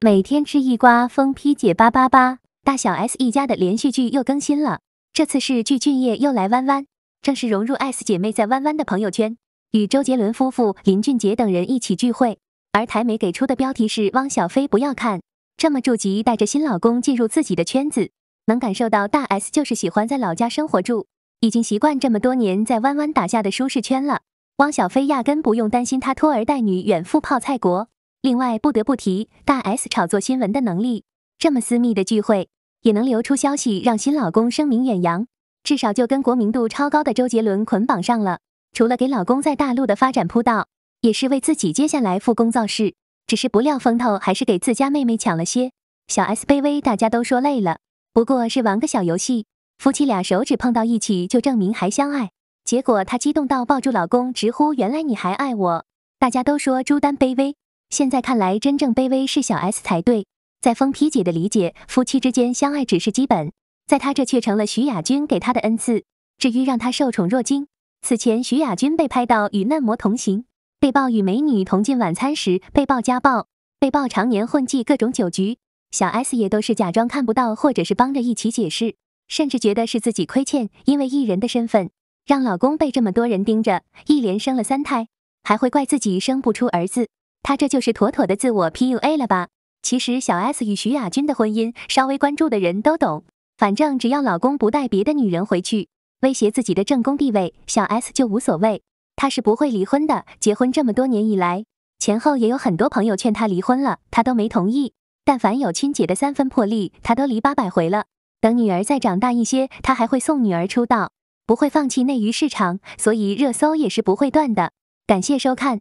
每天吃一瓜，疯批姐八八八！大小 S 一家的连续剧又更新了，这次是具俊晔又来弯弯，正式融入 S 姐妹在弯弯的朋友圈，与周杰伦夫妇、林俊杰等人一起聚会。而台媒给出的标题是“汪小菲不要看”，这么住吉带着新老公进入自己的圈子，能感受到大 S 就是喜欢在老家生活住，已经习惯这么多年在弯弯打下的舒适圈了。汪小菲压根不用担心他拖儿带女远赴泡菜国。另外不得不提大 S 炒作新闻的能力，这么私密的聚会也能流出消息，让新老公声名远扬，至少就跟国民度超高的周杰伦捆绑上了。除了给老公在大陆的发展铺道，也是为自己接下来复工造势。只是不料风头还是给自家妹妹抢了些。小 S 卑微，大家都说累了，不过是玩个小游戏，夫妻俩手指碰到一起就证明还相爱。结果她激动到抱住老公，直呼原来你还爱我。大家都说朱丹卑微。现在看来，真正卑微是小 S 才对。在封批姐的理解，夫妻之间相爱只是基本，在她这却成了徐亚君给她的恩赐。至于让她受宠若惊，此前徐亚君被拍到与嫩模同行，被曝与美女同进晚餐时被曝家暴，被曝常年混迹各种酒局，小 S 也都是假装看不到，或者是帮着一起解释，甚至觉得是自己亏欠，因为艺人的身份，让老公被这么多人盯着，一连生了三胎，还会怪自己生不出儿子。他这就是妥妥的自我 P U A 了吧？其实小 S 与徐亚君的婚姻，稍微关注的人都懂。反正只要老公不带别的女人回去威胁自己的正宫地位，小 S 就无所谓，她是不会离婚的。结婚这么多年以来，前后也有很多朋友劝她离婚了，她都没同意。但凡有亲姐的三分魄力，她都离八百回了。等女儿再长大一些，她还会送女儿出道，不会放弃内娱市场，所以热搜也是不会断的。感谢收看。